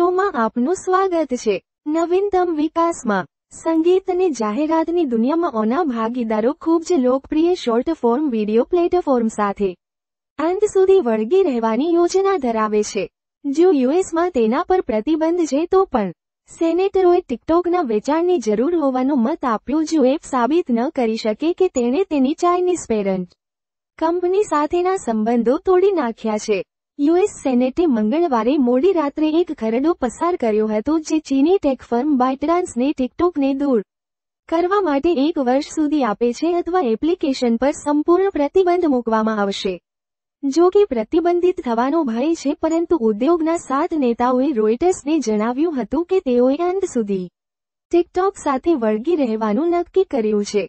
શોમાં આપનું સ્વાગત છે નવીનતમ વિકાસમાં સંગીત અને જાહેરાતની દુનિયામાં ઓના ભાગીદારો ખૂબ જ લોકપ્રિય શોર્ટ ફોર્મ વિડીયો પ્લેટફોર્મ સાથે અંત સુધી વળગી રહેવાની યોજના ધરાવે છે જો યુએસમાં તેના પર પ્રતિબંધ છે તો પણ સેનેટરોએ ટિકટોકના વેચાણની જરૂર હોવાનો મત આપ્યો જો એપ સાબિત ન કરી શકે કે તેણે તેની ચાઇનીઝ પેરન્ટ કંપની સાથેના સંબંધો તોડી નાખ્યા છે યુએસ સેનેટે મંગળવારે મોડી રાત્રે એક ખરડો પસાર કર્યો હતો જે ચીની ટેક ફર્મ બાયટડાન્સને ટિકટોકને દૂર કરવા માટે એક વર્ષ સુધી આપે છે અથવા એપ્લિકેશન પર સંપૂર્ણ પ્રતિબંધ મૂકવામાં આવશે જો કે પ્રતિબંધિત થવાનો ભય છે પરંતુ ઉદ્યોગના સાત નેતાઓએ રોઇટર્સને જણાવ્યું હતું કે તેઓએ અંત સુધી ટિકટોક સાથે વળગી રહેવાનું નક્કી કર્યું છે